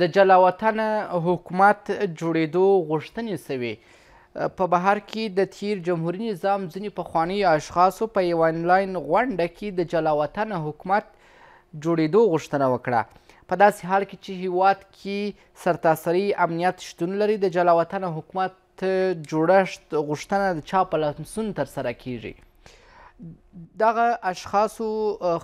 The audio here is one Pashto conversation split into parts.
د جلاوطن حکومت جوړېدو غوښتنې سوي په بهر کې د تیر جمهوریت نظام ځینې پخوانی اشخاصو په یو انلاین غونډه کې د جلاوطن حکومت جوړېدو غوښتنه وکړه په داسې حال کې چې هیواد کې سرتاسري امنیت شتون لري د جلاوطن حکومت جوړښت غوښتنه د چا په لمسون ترسره کیږي دغه اشخاصو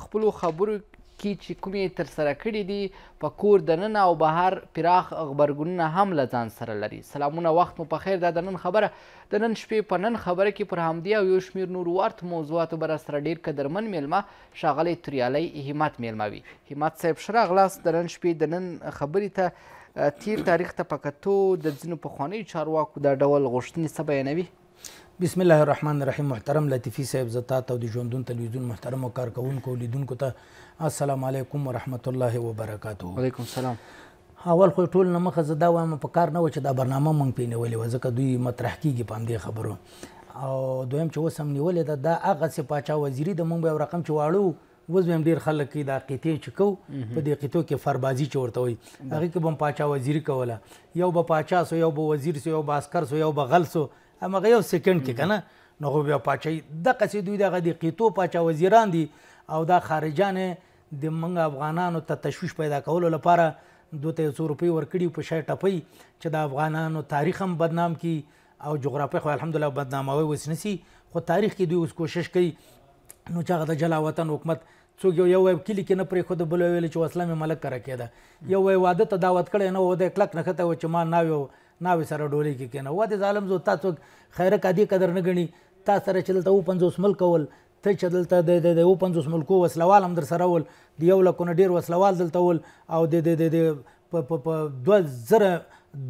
خپلو خبرو کې چې کومې ترسره کړي دي په کور دننه او بهر پراخ غبرګونونه هم له ځان سره لري سلامونه وخت مو په خیر دا د نن خبره د نن شپې په نن خبره کې پر همدې او یو شمیر نورو ورته موضوعاتو به راسره ډېر قدرمن میلمه ښاغلی توریالی همت میلموي همت صاحب ښه راغلاست د نن شپې د نن خبرې ته تیر تاریخ ته په کتو د ځینو پخوانیو چارواکو دا ډول غوښتنې څه بیانوي بسم الله الرحمن الرحیم محترم لطیفی صاحب زتا ته د ژوندون تلویزیون محترم او کارکونکو لیدونکو ته السلام علیکم ورحمت الله وبرکاته وعلیکم السلام اول خو ټول نه مخه زدا وایم په کار نه و چې دا برنامه مونږ پې نیولې ځکه دوی مطرح کیږي په همدې خبرو او دویم چې اوس هم نیولې ده دا هغه سې پاچا وزیري د مونږ به رقم چې واړو وزم ډیر خلک کې دا قیتې چې کو په دې قیتو کې فربازي چورته وي هغه کې بم پاچا وزیري کوله یو به پاچا سو یو به وزیر سو یو به عسكر سو یو به غل سو هغه یو سکند کې کنه نو بیا پاچای د قصې دوی دغه د قیتو پاچا وزیران دي او دا خارجان د منګ افغانانو ته تشویش پیدا کولو لپاره دوته 100 روپۍ ورکړي په شای ټپي چې د افغانانو تاریخ هم بدنام کی او جغرافي خو الحمدلله بدناموي وسنسي خو تاریخ کې دوی اوس کوشش کوي نو چې هغه د جلا وطن حکومت څوک یو یو کلی کې نه پرې خو د بل ویل چې وسله مې ملک کرا کېده یو وای واده ته دعوت کړي نه و د کلک نه کته و چې ما ناویو ناوې سره ډولۍ کې کېنوه دې ظالم زو تا څوک خیره کادي قدر نه ګڼي تا سره چې دلته اوپنځوس ملک ول ته چې دلته د د اوپنځوس ملکو وسلوال هم در سره ول د یو لکو نه ډېر وسلوال دلته ول او د د د په دوه زره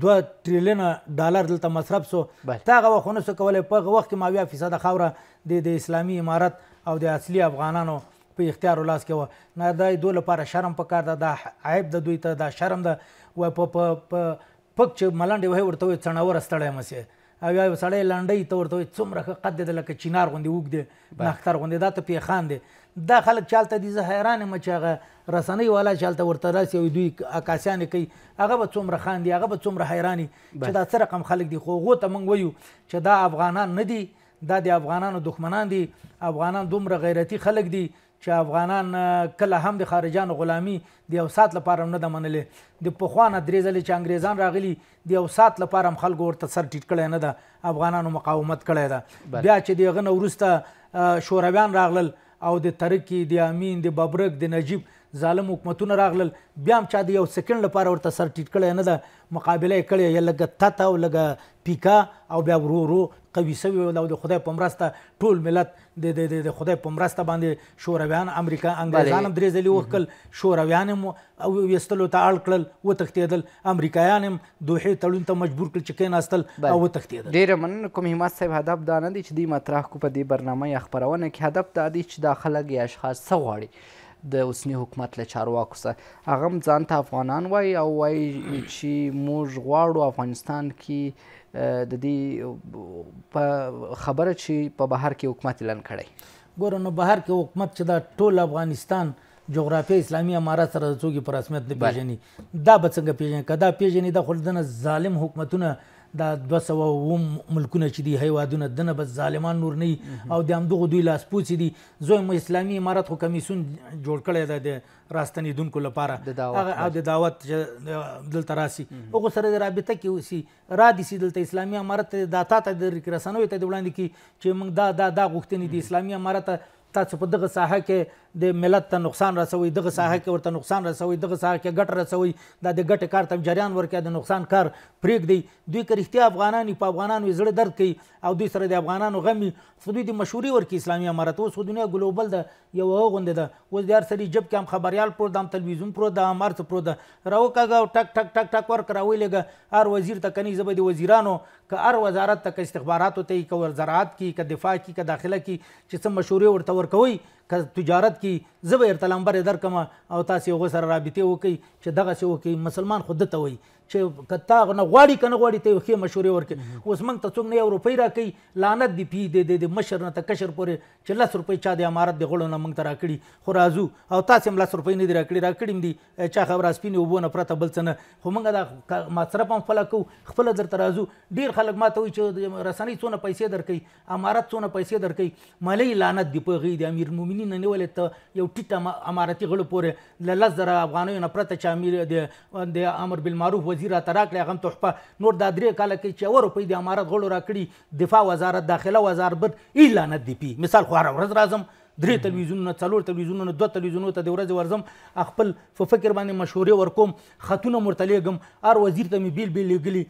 دوه ټریلیونه ډالر دلته مصرف سو تا هغه وخت نه سو کولی په هغه وخت کې ماویا فیصده خاوره د د اسلامي امارت او د اصلي افغانانو په اختیار لاس کې و نه دا دوه لپاره شرم پکار ده دا عیب د دوی ته دا شرم ده و په په پک چې ملنډې وهې ورته وایي څڼوره ستړی مسې او یا یو سړی لنډۍ ته ورته وایي څومره ښه قد دی د لکه چینار غوندې اوږد دی نختر غوندې دا ته پیخان دی دا خلک چې هلته دي زه حیران یم چې هغه رسنۍ والا چې هلته ورته راسي او دوی عکاسیانې کوي هغه به څومره خاندي هغه به څومره حیران چې دا څه رقم خلک دي خو هغو ته موږ وایو چې دا افغانان نه دي دا د افغانانو دښمنان دي افغانان دومره غیرتي خلک دي چې افغانان کله هم د خارجان غلامی د یو سات لپاره نه ده منلې د پخوانه درې ځلې چې انګریزان راغلي د یو سات لپاره هم خلکو ورته سر ټیټ کړی نه ده افغانانو مقاومت کړی ده بیا چې د هغه نه وروسته شورویان راغلل او د ترکي د امین د ببرک د نجیب ظالم حکومتونه راغلل بیا هم چا د یو سکند لپاره ورته سر ټیټ کړی نه ده مقابله یې کړې یا لږه تت او لږه پیکا او بیا ورو ورو قوي سوي او د خدای په مرسته ټول ملت د د د خدای په مرسته باندې شورویان امریکا انګریزان هم درې ځلې وکړل شورویان هم ویستلو ته اړ کړل وتښتېدل امریکایان هم دوحې تړون ته مجبور کړل چې کېناستل او وتښتېدل ډېره مننه کوم همت صاحب هدف دا نه دی چې دوی مطرح کو په دې برنامه یا خپرونه کې هدف دا دی چې دا خلک یا اشخاص څه غواړي د اوسنی حکومت له چارواکو سره هغه ځان ته افغانان وای او وای چې موږ غواړو افغانستان کې د دې په خبره چې په بهر کې حکومت اعلان کړي ګوره نو بهر کې حکومت چې دا ټول افغانستان جغرافیه اسلامي امارات سره څوګي پر رسمیت نه پیژني دا به څنګه پیژني کدا پیژني د خلدنه ظالم حکومتونه دا 200 ملکونه چې دي هیوادونه دنه بس ظالمان نور نه او د همدغه دوی لاس پوڅي دي زوی مو اسلامي امارت خو کمیسون جوړ کړی دی د راستنیدونکو لپاره هغه د دعوت دلته راسي هغه سره د رابطه کې اوسي را دي سي دلته اسلامي امارت د داتا ته د رسنوي ته د وړاندې کې چې موږ دا دا دا غوښتنې دي اسلامي امارت ته تاسو په دغه ساحه کې د ملت ته نقصان رسوي دغه ساحه کې ورته نقصان رسوي دغه ساحه کې ګټ رسوي دا د ګټ کار تم جریان ورکې د نقصان کار پریک دی دوی که رښتیا افغانان په افغانانو زړه درد کوي او دوی سره د افغانانو غمی خو دوی د مشورې ورکې اسلامي امارت اوس خو دنیا ګلوبل ده یو غونډه ده اوس د هر سړي جب کې هم خبريال پروت د تلویزیون پروت د امارت پروت ده راوکاږه ټک ټک ټک ټک ورک راوي لګه هر وزیر ته کني زبې د وزیرانو که هر وزارت ته استخباراتو ته که زراعت کی که دفاع کی که داخله کی چې څه مشورې ورته ورکوي که تجارت کی زه به ورته لمبرې درکړم او تاسې هغو سره رابطې وکړئ چې دغسې وکړي مسلمان خو ده ته وایي چې کتا غنه غواړي کنه غواړي ته خې مشورې ورکې اوس موږ ته څنګه یو روپۍ راکې لعنت دی پی دی د مشر نه ته کشر پورې چې لس روپۍ چا د امارت د غړو نه موږ ته راکړي خو راځو او تاسو هم لس روپۍ نه دی راکړي راکړي دي چا خبره سپینې اوبو نه پرته بل څه نه خو موږ دا مصرف هم فلا کو خپل درته راځو ډیر خلک ماته وي چې رسنۍ څونه پیسې درکې امارت څونه پیسې درکې ملې لعنت دی په غي د امیر مومنین نه نیولې ته یو ټیټه امارتي غړو پورې لس زره افغانۍ نه پرته چې امیر د امر بالمعروف وزیر راته راکړی هغه هم تحفه نور دا درې کاله کوي چې یوه روپۍ د امارت غړو راکړي دفاع وزارت داخله وزارت بد ای لعنت دی پی مثال خو هره ورځ راځم درې تلویزیونونه څلور تلویزیونونه دوه تلویزیونو ته د ورځې ورځم خپل په فکر باندې مشورې ورکوم خطونه مرتلیږم ار وزیر ته مې بیل بیل لګلی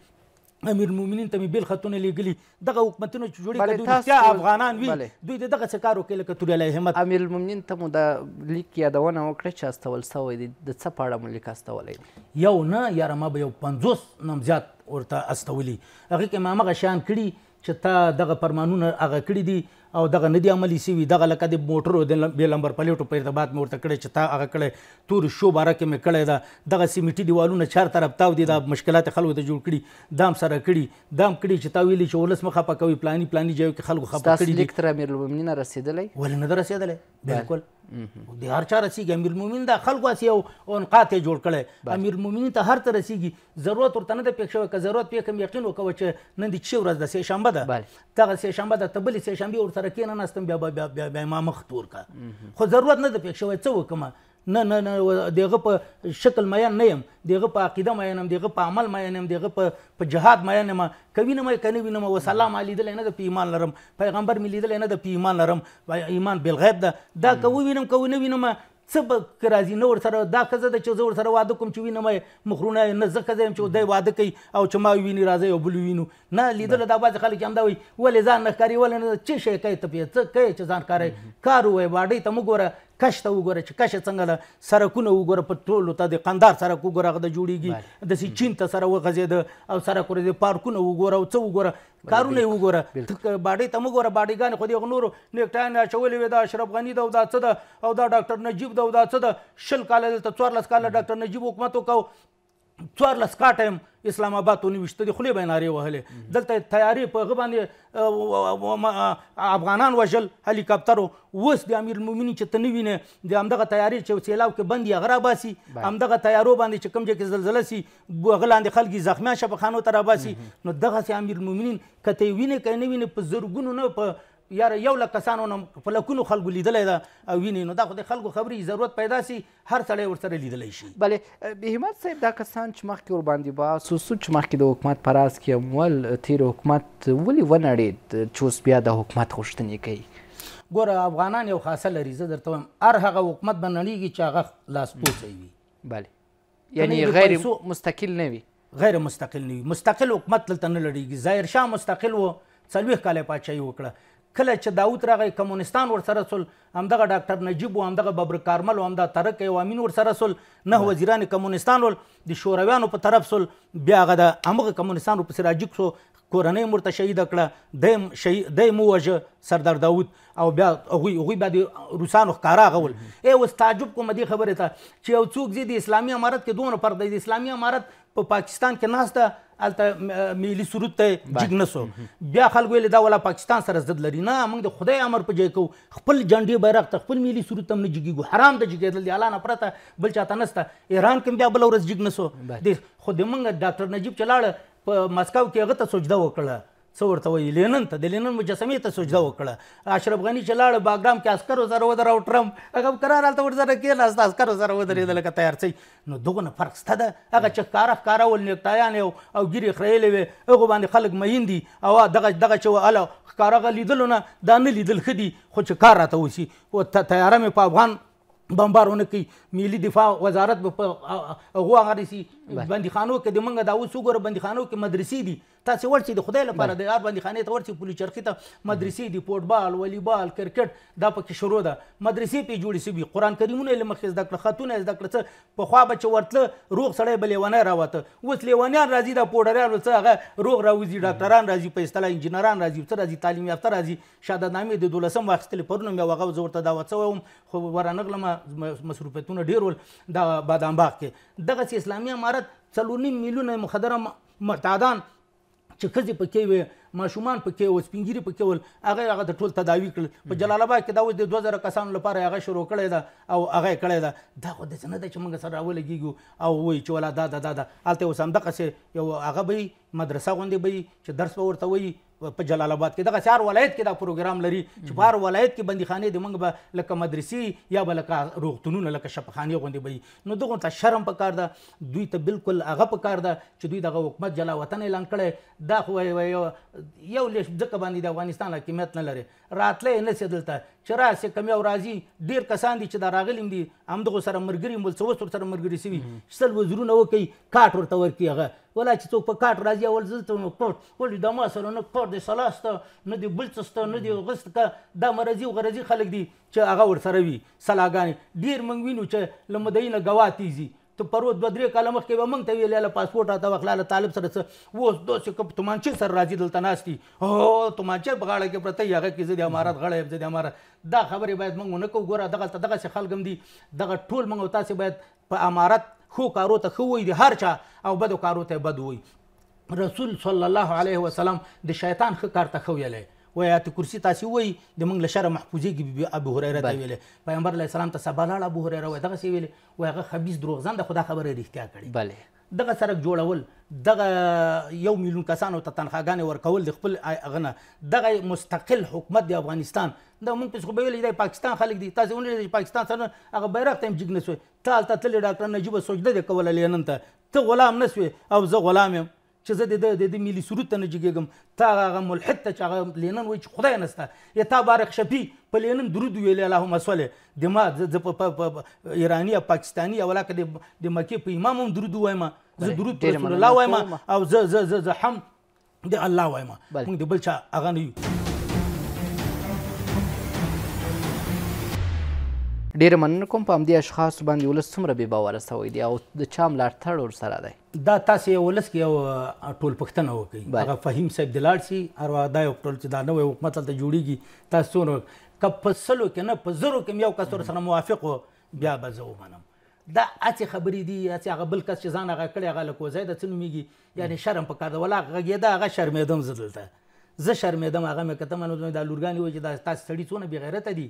امیر المؤمنین ته مې بیل خطونه لیږلي دغه حکومتونه چې جوړې کړي دوی رښتیا افغانان وي دوی د دغسې کار وکړي لکه توریالی همت امیر المؤمنین ته مو د لیک یادونه وکړه چې استول سوی دی د څه په اړه مو لیک استولی یو نه یاره ما به یو پنځوس نم زیات ورته استولي هغې کې ما همغه شیان کړي چې تا دغه فرمانونه هغه کړي دي او دغه ندی عملی سی وی دغه لکه د موټرو د بی لمبر پلیټو په ارتباط مور تکړه چې تا هغه کړه تور شو بارا کې مې کړه دا دغه سیمټي دیوالونه چار طرف تاو دي دا مشکلات خلکو ته جوړ کړي دام سره کړي دام کړي چې تا ویلې چې ولس مخه پکوي پلاني پلاني جوړ کې خلکو خپه کړي تاسو لیک تر امیر لومنی نه رسیدلې ولې نه رسیدلې بالکل د هر چا رسیږي امیر المؤمنین دا خلکو هسې یو انقاط یې جوړ کړی امیر المؤمنین ته هر ته رسیږي ضرورت ورته نه ده پېښ شوی که ضرورت پېښ کړم یقین وکوه چې نن د څه ورځ د سېشنبه ده دغه سېشنبه ده ته بلې سېشنبې ورسره کېنناستم بیا بیا بیا بیا ما مخ تور کړه خو ضرورت نه ده پېښ شوی څه وکړم نه نه نه دغه په شکل مېن نه يم دغه په عقیده مېن يم دغه په عمل مېن يم دغه په په جهاد مېن يم کوي نه مې کني وینم وسلام علی دل نه د پیمان لرم پیغمبر مې لیدل نه د پیمان لرم ایمان بالغیب ده دا کوي وینم کوي نه وینم څه به که راځي نه ورسره دا ښځه ده چې زه ورسره واده کوم چې وینم یې مخرونه یې نه زه ښځه یم چې دی واده کوي او چې ما ویني راځی او بل وینو نه لیدله دا بعضې خلک همدا وایي ولې ځان نه ښکاري ولې نه څه شی کوې ته پې څه کوې چې ځان ښکارئ کار ووایې باډۍ ته مه ګوره کش ته وګوره چې کش څنګه ده سرکونه وګوره په ټولو ته د قندار سرک وګوره هغه د جوړیږي داسې چین ته سره وغځېده او سرکونه د پارکونه وګوره او څه وګوره کارونه یې وګوره باډۍ ته مه ګوره باډیګانې خو د هغو نورو نیکټاین اچولې وې دا اشرف غني ده او دا څه ده او دا ډاکټر نجیب ده او دا څه ده شل کاله دلته څوارلس کاله ډاکټر نجیب حکومت وکړو څوارلس کاټه اسلام آباد ته ونیویشته دي خولې به یې نارې وهلې دلته تیارې په هغه باندې افغانان وژل هلیکاپټرو اوس د امیر المؤمنین چې ته نه وینې د همدغه تیارې چې سیلاب کې بند یې هغه راباسي همدغه تیارو باندې چې کوم ځای کې زلزله سي هغه لاندې خلک یې زخمیان شفاخانو ته راباسي نو دغسې امیر المؤمنین که ته یې وینې که یې نه وینې په زرګونو نه په یاره یو لک کسانو نه په لکونو خلکو لیدلی ده او ویني نو دا خو د خلکو خبرې ضرورت پیدا سي هر سړی ورسره لیدلی شي بلې بهمت صاحب دا کسان چې مخکې ورباندې باسوسو چې مخکې د حکومت په راز کې هم ول تیر حکومت ولې ونړېد چې اوس بیا د حکومت غوښتنې کوي ګوره افغانان یو خاصه لري زه درته وایم هر هغه حکومت به نړېږي چې هغه لاسپوڅی وي بله یعنی غیر مستقل نه وي غیر مستقل نه وي مستقل حکومت دلته نه لړېږي ظاهر شاه مستقل و څلوېښت کاله پاچاهي وکړه کله چې داوود راغی کمونستان ورسره سول همدغه ډاکټر نجیب او همدغه ببر کارمل او همدغه ترک او امین ورسره سول نه وزیران کمونستان ول د شورویانو په طرف سول بیا هغه د همغه کمونستان په سراجیک سو کورنۍ مرته شهید کړه دیم شهید دیم وجه سردار داوود او بیا هغه هغه بعد روسانو ښکارا غول ای وس تعجب کوم دې خبره ته چې یو څوک دې د اسلامي امارت کې دونه پر د اسلامي امارت په پا پاکستان کې ناشته الته ملي سرود ته جګ نسو بیا خلک ویل دا ولا پاکستان سره ضد لري نه موږ د خدای امر په جای کو خپل جنډي بیرغ ته خپل ملي سرود تم نه جګیږو حرام ته جګیدل دی اعلان پرته بل چاته نسته ایران کوم بیا بل ورځ جګ نسو د خو د موږ ډاکټر نجیب چلاړ په مسکو کې هغه ته سجده وکړه څه ورته وایي لینن ته د لینن مجسمې ته سجده وکړه اشرف غني چې لاړه باګرام کې عسکرو سره ودره او ټرمپ هغه کرار هلته ورسره کېناست عسکرو سره ودرېده لکه تیار سی نو دغونه فرق شته ده هغه چې ښکاره ښکاره ول نیکټایان او او ګیرې خریلې وې هغو باندې خلک مین دي او دغه دغه چې وهله ښکاره هغه لیدلو نه دا نه لیدل ښه دي خو چې کار راته وشي او تیاره مې په افغان بمبارونه کوي ملي دفاع وزارت به هغو هغه رسي بندخانو کې د منګه دا اوس وګوره بندخانو کې مدرسې دي تاسو ورچې د خدای لپاره د یار بندخانې ته ورچې پولی چرخې ته مدرسې دي فوټبال والیبال کرکټ دا پکې شروع ده مدرسې په جوړې سوي قران کریمونه له مخې زده کړه خاتون زده کړه څه په خوا بچ ورتله روغ سړی بلېونه راوته اوس لیونیان راځي د پوډریان څه هغه روغ راوځي ډاکټران راځي په اصطلاح انجینران راځي څه راځي تعلیم یافته راځي شهادتنامې د دولسم واخیستلې پرونو مې وغه ورته دا وڅوم خو ورانغلم مصروفیتونه ډیر ول د بادام باغ کې دغه اسلامي امارات تجارت څلورنیم میلیونه مخدره معتادان چې ښځې پکې وې ماشومان پکې وو سپینګیري پکې ول هغه هغه د ټول تداوی کړل په جلال آباد کې دا اوس د 2000 کسانو لپاره هغه شروع کړی ده او هغه یې کړی ده دا خو داسې نه ده چې موږ سره راولګېږو او وایي چې ولا دا دا دا ده هلته اوس همدغسې یو هغه به مدرسه غوندې به چې درس به ورته وایي په جلال آباد کې دغه سیار ولایت کې دا پروګرام لري چې په هر ولایت کې بندیخانه د منګ به لکه مدرسې یا به لکه روغتونونه لکه شپخانه غونډې به نو دغه ته شرم پکار ده دوی ته بالکل هغه پکار ده چې دوی دغه حکومت جلا وطن اعلان کړي دا خو یو یو لښ ځکه باندې د افغانستان حکومت نه لري راتلې نه سي دلته چې راسه کمی او راځي ډیر کسان دي چې دا راغلیم دي همدغه سره مرګري مول څو سره سره مرګري سوي سل وزرونه وکي کاټ ورته ورکی هغه ولا چې څوک په کاټ راځي اول زلته نو کوټ ولې د ما سره نه کوټ دی سلاسته نه دی بلڅسته نه دی غست کا دا مرزي او غرزي خلک دي چې هغه ور سره وي سلاګان ډیر منګوینو چې لمدینه غواتیزي ته پرو دوه درې کاله مخکې به مونږ ته ویل له پاسپورت راته واخله له طالب سره څه اوس داسې کب تومانچې سر راځي دلته ناستي او تومانچې په غاړه کې پرته هغه کې زه د امارات غړی یم زه د امارات دا خبرې باید مونږ ونه کوو ګوره دغلته دغسې خلک هم دي دغه ټول مونږ تاسې باید په امارت خو کارو ته خو وي د هر چا او بدو کارو ته بد وي رسول صلی الله علیه وسلم د شیطان خ کار ته خو ویلې و آیات کرسی تاسو وای د موږ له شر محفوظیږي بی ابو هريره ته ویلې پیغمبر علیه السلام ته سبا لاړ ابو هريره وای دغه سی ویلې و هغه خبيث دروغجن د خدا خبره رښتیا کړي بله دغه سرک جوړول دغه یو میلیون کسانو ته تنخواګانې ورکول د خپل غنه دغه مستقل حکومت د افغانستان دا مونږ پس خو به ویلې د پاکستان خلک دي تاسو ونه د پاکستان سره هغه بیرغ تم جګ نسوي تال ته تل ډاکټر نجيب سوچده د کول لینن ته ته غلام نسوي او زه غلام یم چې زه د د ملي سرود ته نه جګېږم تا هغه ملحد ته چې هغه لینن وایي چې خدای نسته یا تا بارک شفي په لینن درود ویلی اللهم صلی دما زه په ایراني پاکستاني او علاقه د مکې په امام هم درود وایم زه درود پر رسول الله وایم او زه زه زه هم د الله وایم موږ د بل چا هغه نه یو ډیره مننه کوم په همدې اشخاصو باندې ولس څومره بې باوره سوی دی او د چا ملاتړ ورسره دی دا تاسو یو ولس کې یو ټول پښتنه وکړي هغه فهیم صاحب د لاړ شي اروا دا یو ټول چې دا نوی حکومت هلته جوړیږي تاسو نو که په سلو کې نه په زرو کې یو کس ورسره موافق و بیا به زه ومنم دا اته خبرې دي اته هغه بل کس چې ځان هغه کړی هغه لکوزای د څنومیږي یعنی شرم پکار دی ولا غږېدا هغه شرمېدم زدلته زه شرمېدم هغه مې کتم نو دا لورګانې وایي چې دا تاسو سړي څونه بې غیرته دي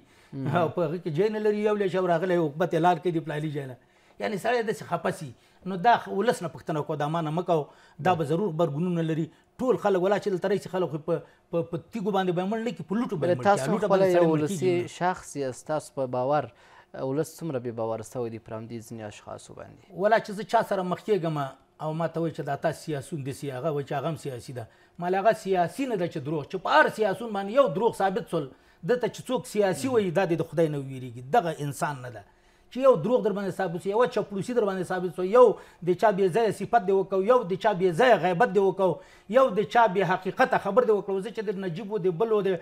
او په هغه کې جای نه لري یو لږ شو راغلی عقبت یې لال کړي پلالي جای نه یعنې سړی داسې خفه سي نو دا ولس نه پوښتنه کوه دا ما نه مه کوه دا به ضرور غبرګونونه لري ټول خلک ولا چې دلته راسي خلک په په په تیګو باندې به مړ نه کي په لوټو باندې تاسو خپله یو ولسي شخص یاست تاسو په باور ولس څومره بې باوره سوی دی پر همدې ځینې اشخاصو باندې ولا چې زه چا سره مخ کېږم او ما ته وای چې دا تاسو سیاسون دي سیاغه وای چې هغه هم سیاسي ده مال هغه سیاسي نه ده چې دروغ چې په هر سیاسون باندې یو دروغ ثابت سول دته چې څوک سیاسي وای دا د خدای نه ویریږي دغه انسان نه ده چې یو دروغ در باندې ثابت شي یو چپلوسی در باندې ثابت شي یو د چا بې ځای صفت دی وکاو یو د چا بې ځای غیبت دی وکاو یو د چا بې حقیقت خبر دی وکړو چې د نجیب دی بلو دی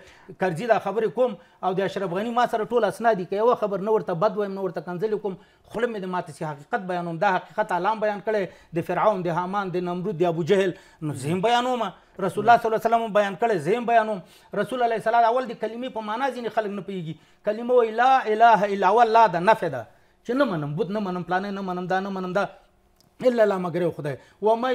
کرزی دا خبرې کوم او د اشرف غنی ما سره ټول اسناد دی یو خبر نه ورته بد وایم نه ورته کنځل کوم خلم مې د ماته سي حقیقت بیانوم دا حقیقت علام بیان کړي د فرعون د حامان د نمرود د ابو جهل نو زم بیانوم رسول الله صلی الله علیه وسلم بیان کړي زیم بیانوم رسول الله صلی الله اول د کلمې په معنا ځینې خلک نه پیږي کلمه وی لا اله الا الله دا نفع ده چې نه منم بت نه منم پلان نه منم دا نه منم دا الا لا مگر خدای و ما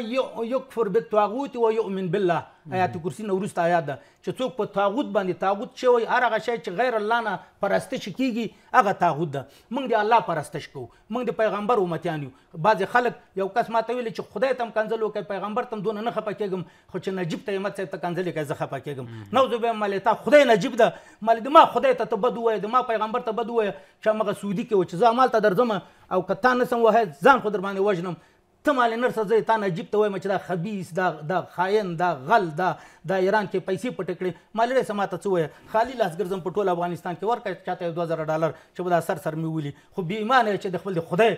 یکفر بالطاغوت ويؤمن بالله آیات کرسی نه وروسته آیات ده چې څوک په تاغوت باندې تاغوت شوی هر هغه شی چې غیر الله نه پرستش کیږي هغه تاغوت ده موږ د الله پرستش کوو موږ د پیغمبر امتیان یو بعضې خلک یو کس ماته ویل چې خدای ته هم کنځل وکړی پیغمبر ته هم دونه نه خفه کېږم خو چې نجیب ته همت صاحب ته کنځل یې کوي زه خفه کېږم نعوذ بالله مالې تا خدای نجیب ده مالې د ما خدای ته ته بد ووایه د ما پیغمبر ته بد ووایه چې همغه سعودي کې و چې زه همالته درځم او که تا نه سم وهی ځان خو در باندې وژنم ته مالې نرسه زه تا نجیب ته وایم چې دا خبیث دا دا خاین دا غل دا د ایران کې پیسې پټې کړې مالې رسه ماته څه وایه خالي لاس ګرځم په ټول افغانستان کې ورکړه چاته یې دوه زره ډالر چې به دا سر سر مې ولي خو بې ایمانه چې د خپل د خدای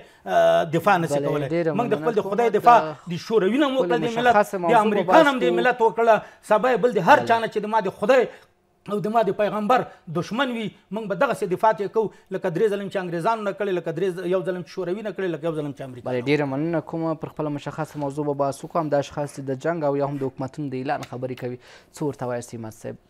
دفاع نشي کولی موږ د خپل د خدای دفاع د شوروي نه هم وکړه د ملت د امریکا نه هم د ملت وکړه سبا بل د هر چا نه چې ما د خدای او د ما د پیغمبر دشمن وي موږ به دغه دفاع ته کوو لکه درې ځلم چې انګریزانو نه کړي لکه درې یو ځلم شوروي نه کړي لکه یو ځلم چې امریکا بله ډیره مننه کوم پر خپل مشخص موضوع به بحث وکړو همدا اشخاص د جنگ او یا هم د حکومتونو د اعلان خبرې کوي څه ورته وایي سیمت صاحب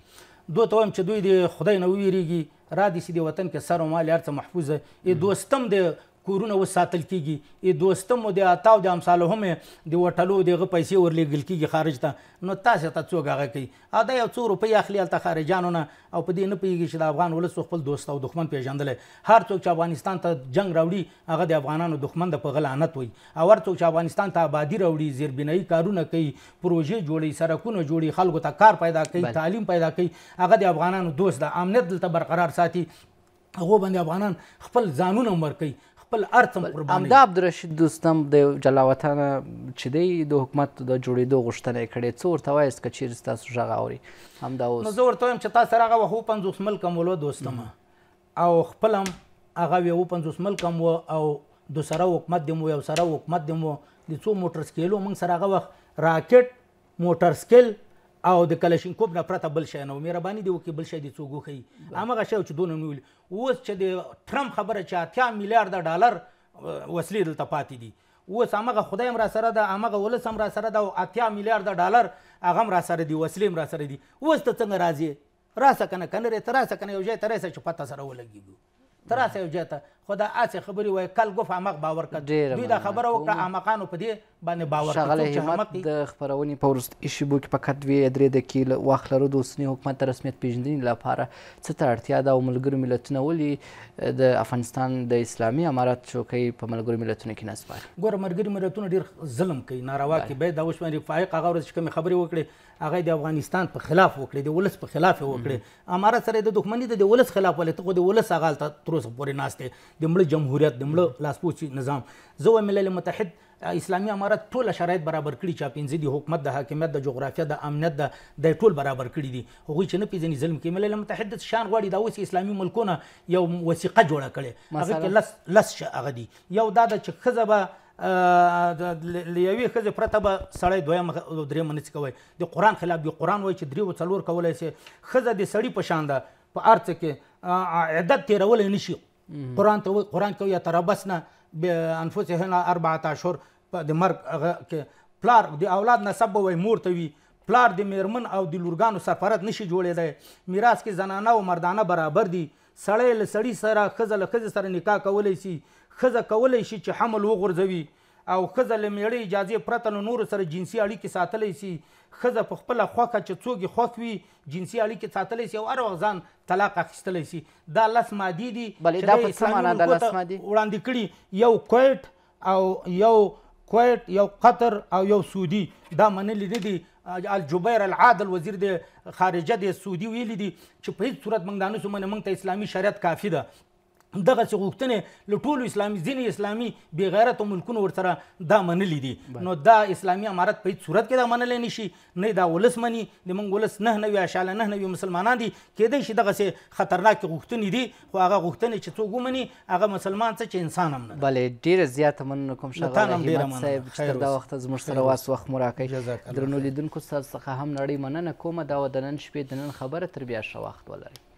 دوی ته وایم چې دوی د خدای نه وویریږي را دي چې د وطن کې سر او مال هر څه محفوظ دی دوستم د کورونه وساتل کیږي ای دوستم او د اتاو د امثالو هم د وټلو دغه پیسې ورلېږل کیږي خارج ته نو تاسو ته څوک هغه کوي ا د یو څو روپۍ اخلي الته خارجانو نه او په دې نه پیږي چې د افغان ولس خپل دوست او دښمن پیژندل هر څوک چې افغانستان ته جنگ راوړي هغه د افغانانو دښمن د په لعنت وي او هر څوک چې افغانستان ته آبادی راوړي زیربنایي کارونه کوي پروژې جوړي سرکونه جوړي خلکو ته کار پیدا کوي تعلیم پیدا کوي هغه د افغانانو دوست د امنیت دلته برقرار ساتي هغه باندې افغانان خپل ځانونه مرکي خپل ارتم قرباني امدا عبدالرشید دوستم د جلاوطن چې دی د حکومت د جوړېدو غوښتنه کړې څو ورته وایست که چیرې ستاسو غږ اوري همدا اوس نو زه ورته وایم چې تا سره هغه وه پنځوس ملکه مولو دوستم او خپل هم هغه یو پنځوس ملکه مو او دو سره حکومت دی مو یو سره حکومت دی مو د څو موټر سکیلو موږ سره هغه وخت راکټ موټر سکیل او د کلشینکوب نه پرته بل شی نه مهرباني دی وکړي بل شی دې څوک وښیي هماغه شی چې دونه ویل اوس چې د ټرمپ خبره چې اتیا میلیارډه ډالر وسلې دلته پاتې دي اوس هماغه خدای هم را سره ده هماغه ولس هم را سره ده او اتیا میلیارډه ډالر هغه هم را سره دي وسلې هم را سره دي اوس ته څنګه راځې راسه کنه کنه ته راسه کنه یو ځای ته راسه چې پته سره ولګېږو ته راسه یو ځای ته خو دا اسې خبرې وای کل ګف عمق باور کړ دوی دا خبره وکړه عمقانو په دې باندې باور شغله همت د خبرونې په وروست شیبو کې فقط دوی درې دقیقې وخت لرو د اوسني حکومت رسمیت پیژندنې لپاره څه ته اړتیا ده او ملګرو ملتونه ولې د افغانستان د اسلامي امارات چوکۍ په ملګرو ملتونو کې نه سپاري ګوره ملګري ملتونه ډېر ظلم کوي ناروا کوي باید دا وشمېري فایق هغه ورځ چې کومې خبرې وکړې هغه د افغانستان په خلاف وکړې د ولس په خلاف یې وکړې امارات سره د دښمنۍ د ولس خلاف ولې ته خو د ولس هغه هلته تر اوسه پورې ناست د مړه جمهوریت د مړه لاسپوڅي نظام زه وایم ملل متحد اسلامي امارات ټول شرایط برابر کړي چې پنځه دی حکومت د حاکمیت د جغرافیه د امنیت د ټول برابر کړي دي هغه چې نه پیژني ظلم کوي ملل متحد شان غواړي دا اوس اسلامي ملکونه یو وثیقه جوړه کړي هغه کې لس لس هغه دي یو دا چې خزبه لیوی خزه پرته به سړی دویم درې منځ کوي د قران خلاف دی قران وای چې درې و څلور کولای شي خزه د سړی په شان ده په ارڅ کې عدد تیرول نشي قران ته قران کې یا تربسنا بانفسهن اربعه اشهر د مرګ پلار د اولاد نسب وي مور ته وي پلار د میرمن او د لورګانو سفارت نشي جوړېدای میراث کې زنانه او مردانه برابر دي سړی له سړي سره ښځه له ښځې سره نکاح کولی سي ښځه کولی شي چې حمل وغورځوي او خزه لمیړې اجازه پرته له نور سره جنسي اړیکې ساتلی سي خزه په خپل خوخه چې څوګي خوخ وي جنسي اړیکې ساتلی سي او هر وخت ځان طلاق اخیستلی سي دا لس مادي دي بلې دا په څه معنا ده لس مادي وړاندې کړي یو کویټ او یو کویټ یو قطر او یو سعودي دا منلې نه دي الجبیر العادل وزیر د خارجه د سعودي ویلي دي چې په هیڅ صورت موږ دا نشو منې موږ ته اسلامي شریعت کافي ده دغه څه غوښتنې له ټولو اسلامي ځینې اسلامي بې غیرتو ملکونو ورسره دا منلي دي نو دا اسلامي امارت په هیڅ صورت کې دا منلی نه شي نه دا ولس مني د موږ ولس نهه نوي اشاله نهه نوي مسلمانان دي کیدای شي دغسې خطرناکې غوښتنې دي خو هغه غوښتنې چې څوک ومني هغه مسلمان څه چې انسان هم نه بلې ډېره زیاته مننه کوم ښاغلی همت صاحب چې تر دا وخته زموږ سره واس وخت مو راکوئ درنو لیدونکو ستاسو څخه هم نړۍ مننه کومه دا د نن شپې د نن خبره تر بیا ښه وخت ولرئ